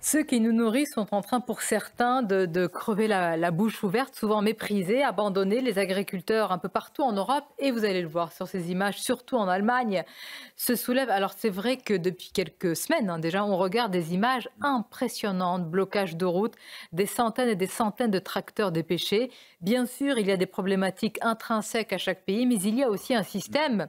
Ceux qui nous nourrissent sont en train, pour certains, de, crever la, bouche ouverte, souvent méprisés, abandonnés, les agriculteurs un peu partout en Europe, et vous allez le voir sur ces images, surtout en Allemagne, se soulèvent. Alors c'est vrai que depuis quelques semaines hein, déjà, on regarde des images impressionnantes, blocages de routes, des centaines et des centaines de tracteurs dépêchés. Bien sûr, il y a des problématiques intrinsèques à chaque pays, mais il y a aussi un système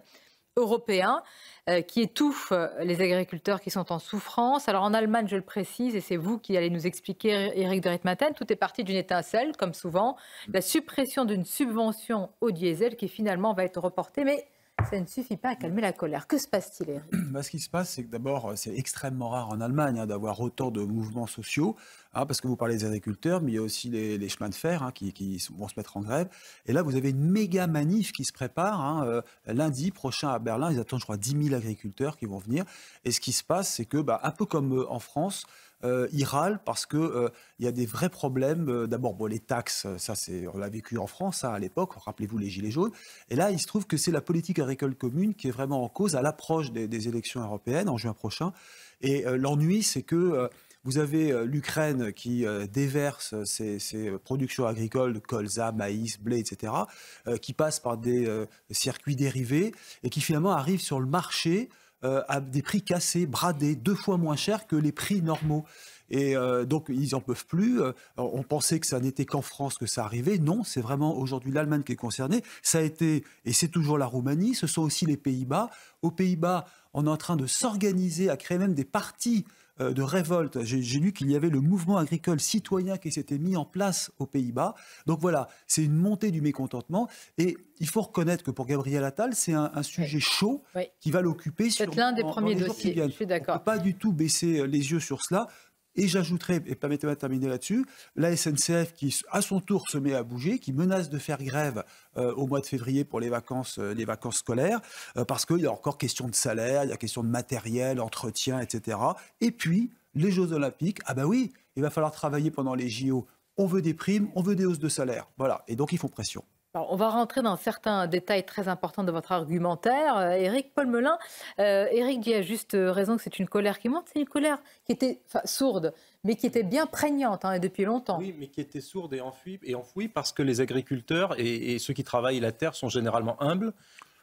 européen euh, qui étouffe euh, les agriculteurs qui sont en souffrance. Alors en Allemagne, je le précise, et c'est vous qui allez nous expliquer, Eric de Ritmaten, tout est parti d'une étincelle, comme souvent, la suppression d'une subvention au diesel qui finalement va être reportée, mais ça ne suffit pas à calmer la colère. Que se passe-t-il, bah, Ce qui se passe, c'est que d'abord, euh, c'est extrêmement rare en Allemagne hein, d'avoir autant de mouvements sociaux, hein, parce que vous parlez des agriculteurs, mais il y a aussi les, chemins de fer hein, qui, vont se mettre en grève. Et là, vous avez une méga manif qui se prépare. Euh, lundi prochain à Berlin, ils attendent, je crois, 10 000 agriculteurs qui vont venir. Et ce qui se passe, c'est que, bah, un peu comme euh, en France, euh, ils parce que euh, il y a des vrais problèmes. Euh, d'abord, bon, les taxes, euh, ça, c'est on l'a vécu en France hein, à l'époque. Rappelez-vous les gilets jaunes. Et là, il se trouve que c'est la politique agricole commune qui est vraiment en cause à l'approche des, élections européennes en juin prochain. Et l'ennui, c'est que vous avez l'Ukraine qui déverse ses, productions agricoles, colza, maïs, blé, etc., qui passent par des circuits dérivés et qui finalement arrivent sur le marché euh, à des prix cassés, bradés, deux fois moins chers que les prix normaux. Et euh, donc, ils n'en peuvent plus. Euh, on pensait que ça n'était qu'en France que ça arrivait. Non, c'est vraiment aujourd'hui l'Allemagne qui est concernée. Ça a été, et c'est toujours la Roumanie, ce sont aussi les Pays-Bas. Aux Pays-Bas, on est en train de s'organiser, à créer même des partis euh, de révolte. J'ai lu qu'il y avait le mouvement agricole citoyen qui s'était mis en place aux Pays-Bas. Donc voilà, c'est une montée du mécontentement. Et il faut reconnaître que pour Gabriel Attal, c'est un, sujet chaud qui va l'occuper C'est l'un des premiers dossiers. Je suis d'accord. Pas du tout baisser les yeux sur cela. Et j'ajouterai, et permettez-moi de terminer là-dessus, la SNCF qui, à son tour, se met à bouger, qui menace de faire grève euh, au mois de février pour les vacances, euh, les vacances scolaires, euh, parce qu'il y a encore question de salaire, il y a question de matériel, entretien, etc. Et puis, les Jeux Olympiques, ah ben oui, il va falloir travailler pendant les JO. On veut des primes, on veut des hausses de salaire. Voilà. Et donc, ils font pression on va rentrer dans certains détails très importants de votre argumentaire. Euh, Éric Paul Melin, euh, Éric dit à juste euh, raison que c'est une colère qui monte. C'est une colère qui était sourde, mais qui était bien prégnante hein, depuis longtemps. Oui, mais qui était sourde et enfouie, et enfouie parce que les agriculteurs et, ceux qui travaillent la terre sont généralement humbles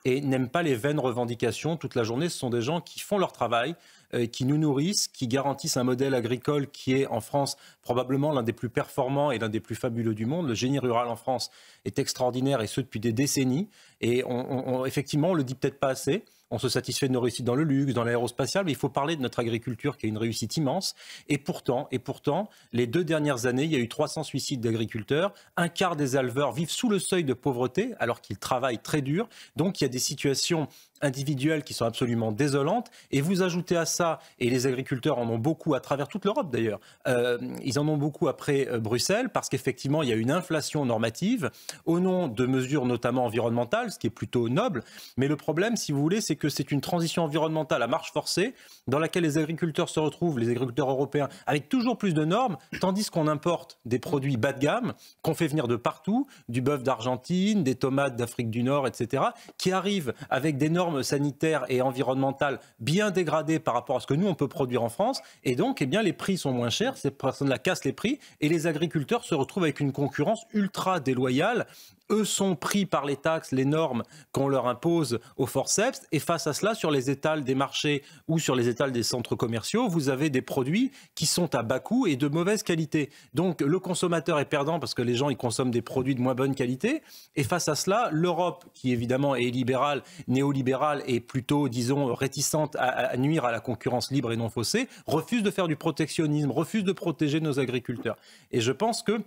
et n'aiment pas les vaines revendications toute la journée. Ce sont des gens qui font leur travail, euh, qui nous nourrissent, qui garantissent un modèle agricole qui est en France probablement l'un des plus performants et l'un des plus fabuleux du monde. Le génie rural en France est extraordinaire et ce depuis des décennies. Et on, on, effectivement, le dit peut-être pas assez on se satisfait de nos réussites dans le luxe, dans l'aérospatial, mais il faut parler de notre agriculture qui a une réussite immense. Et pourtant, et pourtant, les deux dernières années, il y a eu 300 suicides d'agriculteurs. Un quart des éleveurs vivent sous le seuil de pauvreté alors qu'ils travaillent très dur. Donc il y a des situations individuelles qui sont absolument désolantes. Et vous ajoutez à ça, et les agriculteurs en ont beaucoup à travers toute l'Europe d'ailleurs, euh, ils en ont beaucoup après euh, Bruxelles, parce qu'effectivement, il y a une inflation normative au nom de mesures notamment environnementales, ce qui est plutôt noble. Mais le problème, si vous voulez, c'est que c'est une transition environnementale à marche forcée, dans laquelle les agriculteurs se retrouvent, les agriculteurs européens, avec toujours plus de normes, tandis qu'on importe des produits bas de gamme, qu'on fait venir de partout, du bœuf d'Argentine, des tomates d'Afrique du Nord, etc., qui arrivent avec des normes normes sanitaires et environnementales bien dégradées par rapport à ce que nous, on peut produire en France. Et donc, eh bien, les prix sont moins chers, ces personnes-là cassent les prix, et les agriculteurs se retrouvent avec une concurrence ultra déloyale eux sont pris par les taxes, les normes qu'on leur impose au forceps, et face à cela, sur les étals des marchés ou sur les étals des centres commerciaux, vous avez des produits qui sont à bas coût et de mauvaise qualité. Donc le consommateur est perdant parce que les gens ils consomment des produits de moins bonne qualité, et face à cela, l'Europe, qui évidemment est libérale, néolibérale et plutôt, disons, réticente à, à nuire à la concurrence libre et non faussée, refuse de faire du protectionnisme, refuse de protéger nos agriculteurs. Et je pense que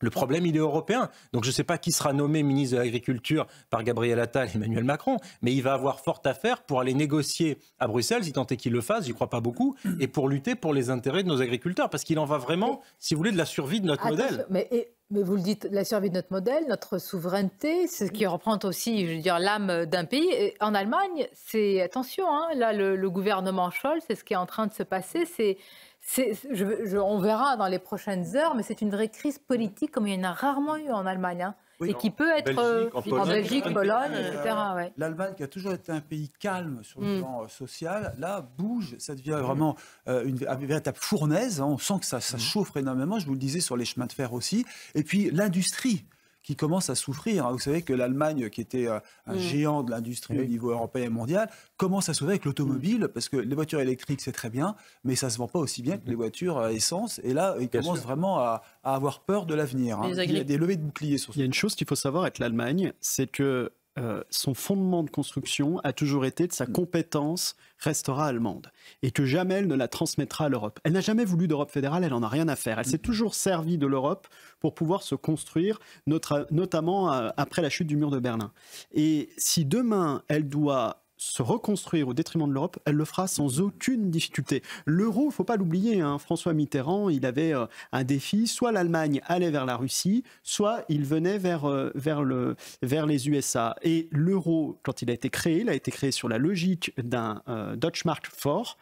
le problème, il est européen. Donc je ne sais pas qui sera nommé ministre de l'Agriculture par Gabriel Attal et Emmanuel Macron, mais il va avoir fort à faire pour aller négocier à Bruxelles, si tant qu'il le fasse, j'y crois pas beaucoup, et pour lutter pour les intérêts de nos agriculteurs, parce qu'il en va vraiment, si vous voulez, de la survie de notre modèle. Mais, mais, vous le dites, la survie de notre modèle, notre souveraineté, ce qui reprend aussi, je veux dire, l'âme d'un pays. en Allemagne, c'est, attention, hein, là, le, le gouvernement Scholz, c'est ce qui est en train de se passer, c'est on verra dans les prochaines heures, mais c'est une vraie crise politique comme il y en a rarement eu en Allemagne. Hein, et qui peut être en, Belgique, euh, en Belgique, Pologne, euh, etc. L'Allemagne, qui a toujours été un pays calme sur le mm. plan euh, social, là, bouge. Ça devient vraiment une, véritable fournaise. Hein. On sent que ça, mm. chauffe énormément. Je vous le disais sur les chemins de fer aussi. Et puis, l'industrie qui commence à souffrir. Vous savez que l'Allemagne, qui était euh, un mm. géant de l'industrie au niveau européen et mondial, commence à souffrir avec l'automobile, mm. parce que les voitures électriques, c'est très bien, mais ça ne se vend pas aussi bien que les mm-hmm. voitures à euh, essence. Et là, ils commencent vraiment à, avoir peur de l'avenir. Hein. Il y a des levées de boucliers sur ce Il y a une chose qu'il faut savoir avec l'Allemagne, c'est que euh, son fondement de construction a toujours été de sa mm. compétence restera allemande et que jamais elle ne la transmettra à l'Europe. Elle n'a jamais voulu d'Europe fédérale, elle n'en a rien à faire. Elle s'est mm. toujours servie de l'Europe pour pouvoir se construire, notamment euh, après la chute du mur de Berlin. Et si demain elle doit se reconstruire au détriment de l'Europe, elle le fera sans aucune difficulté. L'euro, il faut pas l'oublier, hein. François Mitterrand, il avait euh, un défi, soit l'Allemagne allait vers la Russie, soit il venait vers, euh, vers, le, vers les USA. Et l'euro, quand il a été créé, il a été créé sur la logique d'un euh, deutsche Mark fort,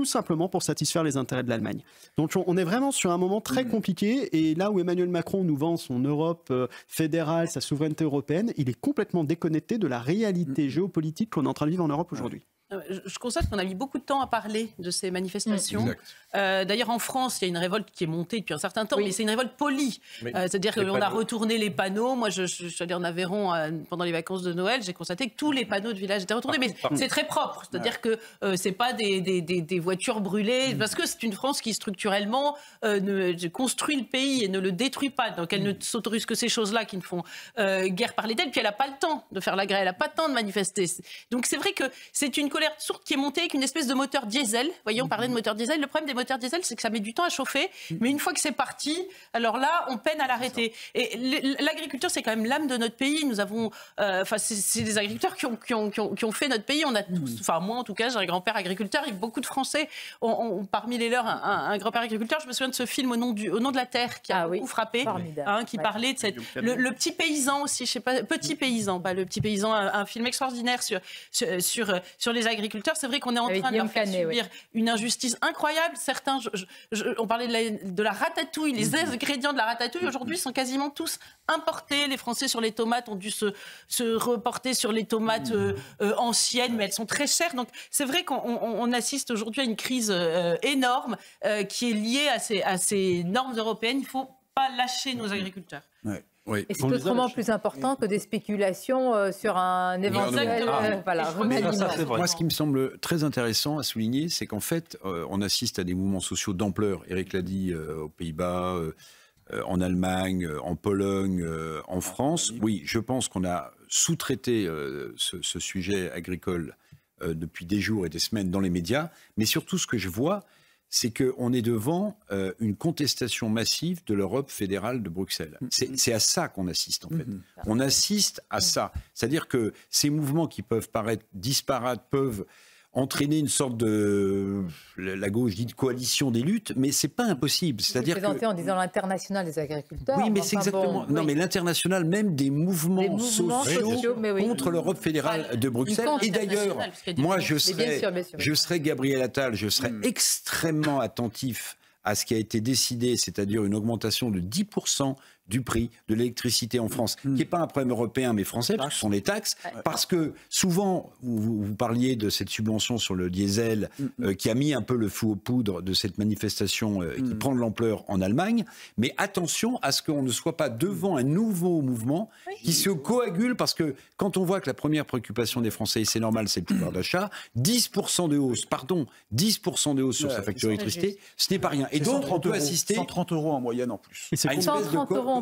tout simplement pour satisfaire les intérêts de l'Allemagne. Donc on est vraiment sur un moment très mmh. compliqué et là où Emmanuel Macron nous vend son Europe euh, fédérale, sa souveraineté européenne, il est complètement déconnecté de la réalité mmh. géopolitique qu'on est en train de vivre en Europe aujourd'hui. Euh, je constate qu'on a mis beaucoup de temps à parler de ces manifestations. Mm, euh, d'ailleurs, en France, il y a une révolte qui est montée depuis un certain temps, mais c'est une révolte polie. Euh, c'est-à-dire qu'on a retourné les panneaux. Moi, je, suis allée en Aveyron pendant les vacances de Noël, j'ai constaté que tous les panneaux de village étaient retournés. mais c'est très propre. C'est-à-dire que c'est pas des, des, des, voitures brûlées, mm. parce que c'est une France qui structurellement ne, construit le pays et ne le détruit pas. Donc elle ne mm. s'autorise que ces choses-là qui ne font guère parler d'elle. Puis elle n'a pas le temps de faire la grève, elle n'a pas le temps de manifester. Donc c'est vrai que c'est une qui est montée avec une espèce de moteur diesel. Vous voyez, on parlait de mhm. moteur diesel. Le problème des moteurs diesel, c'est que ça met du temps à chauffer. Mhm. Mais une fois que c'est parti, alors là, on peine à l'arrêter. Et l'agriculture, c'est quand même l'âme de notre pays. Nous avons. Euh, enfin, c'est des agriculteurs qui ont, qui, ont, qui, ont, fait notre pays. On a tous. Mhm. Enfin, moi, en tout cas, j'ai un grand-père agriculteur et beaucoup de Français ont, parmi les leurs un, grand-père agriculteur. Je me souviens de ce film Au nom, du, au nom de la terre qui a ah beaucoup frappé, hein, qui parlait de cette. Le, petit paysan aussi, je sais pas. Petit paysan, bah, le petit paysan, un, film extraordinaire sur, sur, sur, agriculteurs. C'est vrai qu'on est en train de faire subir une injustice incroyable. Certains, on parlait de la, ratatouille, les mhm. ingrédients de la ratatouille mhm. aujourd'hui sont quasiment tous importés. Les Français sur les tomates ont dû se, reporter sur les tomates mhm. euh, euh, anciennes, mais elles sont très chères. Donc c'est vrai qu'on assiste aujourd'hui à une crise euh, énorme qui est liée à ces, à ces normes européennes. Il faut pas lâcher nos agriculteurs. Et c'est autrement plus important que des spéculations euh, sur un éventuel euh, voilà, Moi, ce qui me semble très intéressant à souligner, c'est qu'en fait, euh, on assiste à des mouvements sociaux d'ampleur. Eric l'a dit aux Pays-Bas, en Allemagne, en Pologne, en France. Oui, je pense qu'on a sous-traité ce, ce, sujet agricole depuis des jours et des semaines dans les médias. Mais surtout, ce que je vois, c'est qu'on est devant euh, une contestation massive de l'Europe fédérale de Bruxelles. Mm-hmm. C'est à ça qu'on assiste, en fait. Mm-hmm. On assiste à ça. C'est-à-dire que ces mouvements qui peuvent paraître disparates peuvent entraîner une sorte de la gauche dit coalition des luttes, mais c'est pas impossible. C'est-à-dire en disant l'international des agriculteurs. Oui, mais c'est exactement. non, mais l'international même des mouvements, sociaux, contre l'Europe fédérale de Bruxelles. Et d'ailleurs, moi, je serais, je Gabriel Attal, je serais hmm. extrêmement attentif à ce qui a été décidé, c'est-à-dire une augmentation de 10% du prix de l'électricité en France, hmm. qui n'est pas un problème européen mais français, parce que ce sont les taxes, parce que souvent, vous, parliez de cette subvention sur le diesel hmm. euh, qui a mis un peu le fou aux poudres de cette manifestation euh, qui hmm. prend de l'ampleur en Allemagne, mais attention à ce qu'on ne soit pas devant un nouveau mouvement qui se coagule, parce que quand on voit que la première préoccupation des Français, et c'est normal, c'est le pouvoir d'achat, 10% de hausse, pardon, 10% de hausse sur sa facture d'électricité, ce n'est pas rien. Et donc, on peut assister... 130 euros en moyenne en plus. Et 130 euros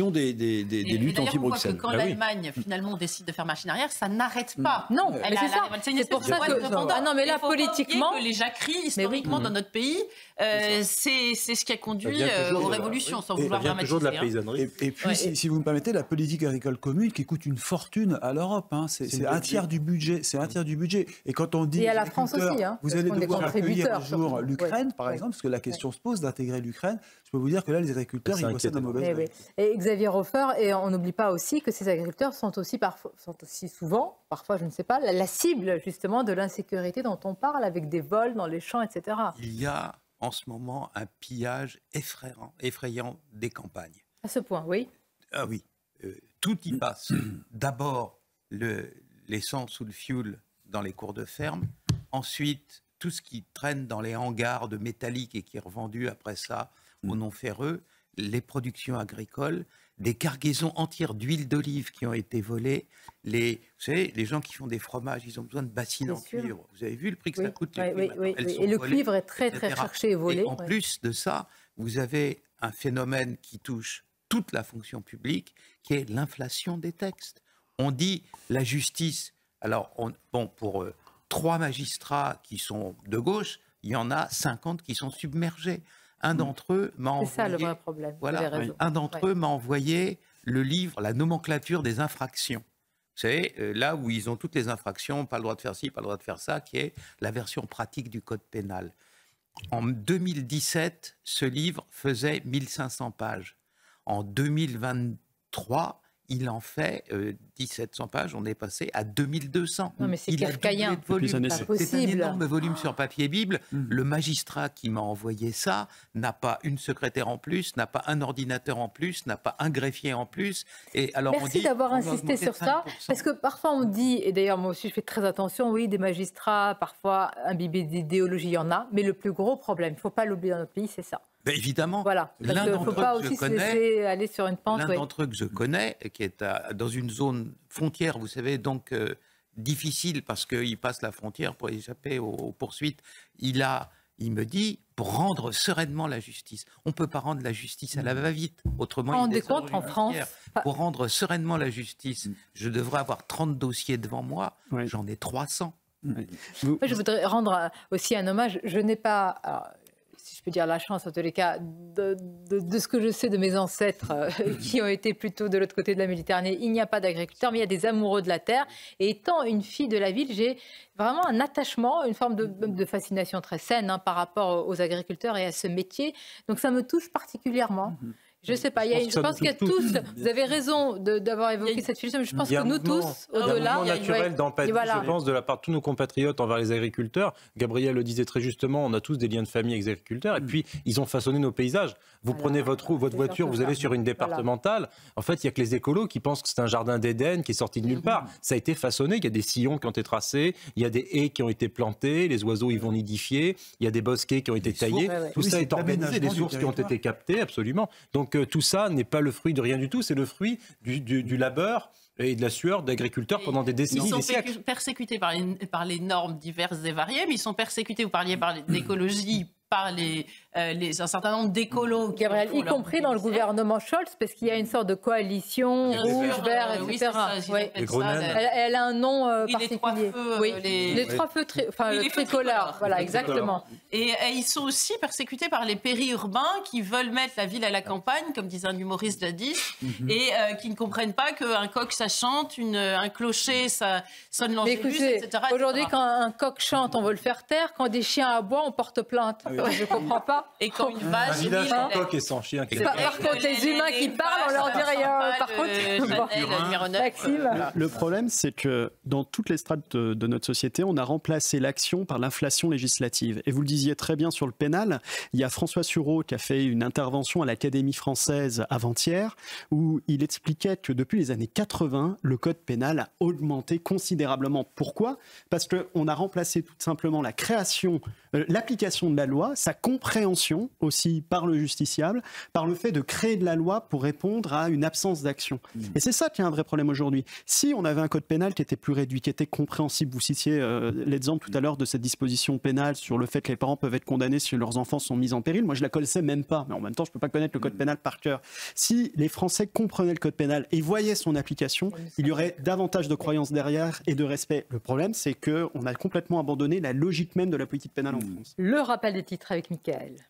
en des, des, des, des luttes anti-Bruxelles. Quand bah l'Allemagne mmh. finalement décide de faire machine arrière, ça n'arrête pas. Mmh. Non, elle a c'est C'est pour ça que ah non mais là politiquement les jacqueries historiquement dans notre pays, euh, c'est ce qui a conduit euh, aux révolutions sans vouloir dramatiser. de la Et puis si vous me permettez la politique agricole commune qui coûte une fortune à l'Europe, hein, c'est un tiers du budget, c'est un tiers du budget. Et quand on dit et à la France aussi, hein, vous allez devoir accueillir un jour l'Ukraine par exemple, parce que la question se pose d'intégrer l'Ukraine. Je peux vous dire que là les agriculteurs ah, ils possèdent eh et Xavier Hofer, et on n'oublie pas aussi que ces agriculteurs sont aussi, sont aussi souvent, parfois je ne sais pas, la, cible justement de l'insécurité dont on parle avec des vols dans les champs, etc. Il y a en ce moment un pillage effrayant, effrayant des campagnes. À ce point, oui. Ah oui, euh, tout y passe. D'abord l'essence ou le fuel dans les cours de ferme, ensuite tout ce qui traîne dans les hangars de métallique et qui est revendu après ça aux mm. non-ferreux, les productions agricoles, des cargaisons entières d'huile d'olive qui ont été volées. Les, vous savez, les gens qui font des fromages, ils ont besoin de bassines en cuivre. Vous avez vu le prix que ça coûte Et le cuivre est très, très cherché et volé. en plus de ça, vous avez un phénomène qui touche toute la fonction publique, qui est l'inflation des textes. On dit la justice. Alors, on, bon, pour euh, trois magistrats qui sont de gauche, il y en a 50 qui sont submergés. Un mm. d'entre eux m'a envoyé. le problème. un d'entre eux m'a envoyé le livre, la nomenclature des infractions. C'est euh, là où ils ont toutes les infractions, pas le droit de faire ci, pas le droit de faire ça, qui est la version pratique du code pénal. En 2017, ce livre faisait 1500 pages. En 2023, il en fait 1700 euh, pages, on est passé à 2200. Non, mais c'est C'est un énorme volume sur papier Bible. Mhm. Le magistrat qui m'a envoyé ça n'a pas une secrétaire en plus, n'a pas un ordinateur en plus, n'a pas un greffier en plus. Et alors Merci d'avoir insisté sur ça, parce que parfois on dit, et d'ailleurs moi aussi je fais très attention, oui, des magistrats, parfois imbibés d'idéologie, il y en a, mais le plus gros problème, il faut pas l'oublier dans notre pays, c'est ça. Ben, évidemment. Voilà. L'un d'entre eux que je connais, aller sur une pente. L'un d'entre eux que je connais, qui est dans une zone frontière, vous savez, donc euh, difficile parce qu'il passe la frontière pour échapper aux, poursuites. Il a, il me dit, pour rendre sereinement la justice. On peut pas rendre la justice à la mm. va-vite. Autrement, on il en France. Pour rendre sereinement la justice, mm. je devrais avoir 30 dossiers devant moi. J'en ai 300. je voudrais rendre euh, aussi un hommage. Je n'ai pas, si je peux dire la chance en tous les cas, de, ce que je sais de mes ancêtres euh, qui ont été plutôt de l'autre côté de la Méditerranée, il n'y a pas d'agriculteurs, mais il y a des amoureux de la terre. Et étant une fille de la ville, j'ai vraiment un attachement, une forme de, fascination très saine hein, par rapport aux agriculteurs et à ce métier. Donc ça me touche particulièrement. Mm-hmm. Je ne sais pas, je, pense qu'il y a tous, vous avez raison d'avoir évoqué cette philosophie. je pense que nous tous, au-delà. Il y a un naturel d'empathie, je pense, de la part de tous nos compatriotes envers les agriculteurs. Gabriel le disait très justement, on a tous des liens de famille avec les agriculteurs, et mm. puis ils ont façonné nos paysages. Vous prenez votre, votre voiture, vous allez sur une départementale, en fait, il n'y a que les écolos qui pensent que c'est un jardin d'Éden qui est sorti de nulle part. Mm. Ça a été façonné, il y a des sillons qui ont été tracés, il y a des haies qui ont été plantées, les oiseaux ils vont nidifier, il y a des bosquets qui ont été taillés, tout ça est organisé, des sources qui ont été captées, absolument. Donc donc tout ça n'est pas le fruit de rien du tout, c'est le fruit du, labeur et de la sueur d'agriculteurs pendant des décennies, ils sont persécutés par les, par les normes diverses et variées, mais ils sont persécutés, vous parliez par l'écologie, par les euh, un certain nombre d'écolos. y compris dans le gouvernement Scholz, parce qu'il y a une sorte de coalition rouge, vert, euh, etc. elle, a un nom euh, particulier. les, trois feux, Voilà, exactement. Et, ils sont aussi persécutés par les périurbains qui veulent mettre la ville à la campagne, comme disait un humoriste jadis, mhm. et qui ne comprennent pas qu'un coq, ça chante, une, un clocher, ça sonne l'angélus, etc. Aujourd'hui, quand un coq chante, on veut le faire taire. Quand des chiens aboient, on porte plainte. Ah Je ne comprends pas et Par, contre, les humains qui parlent, on leur dirait. Euh, par contre, Le problème, c'est que dans toutes les strates de, notre société, on a remplacé l'action par l'inflation législative. Et vous le disiez très bien sur le pénal, il y a François Sureau qui a fait une intervention à l'Académie française avant-hier où il expliquait que depuis les années 80, le code pénal a augmenté considérablement. Pourquoi Parce qu'on a remplacé tout simplement la création, euh, l'application de la loi, sa compréhension aussi par le justiciable, par le fait de créer de la loi pour répondre à une absence d'action. Hmm. Et c'est ça qui est un vrai problème aujourd'hui. Si on avait un code pénal qui était plus réduit, qui était compréhensible, vous citiez euh, l'exemple tout à l'heure de cette disposition pénale sur le fait que les parents peuvent être condamnés si leurs enfants sont mis en péril, moi je la connaissais même pas, mais en même temps je ne peux pas connaître le code hmm. pénal par cœur. Si les Français comprenaient le code pénal et voyaient son application, il y aurait davantage de croyances derrière et de respect. Le problème, c'est qu'on a complètement abandonné la logique même de la politique pénale en hmm. France. Le rappel des titres avec Michael.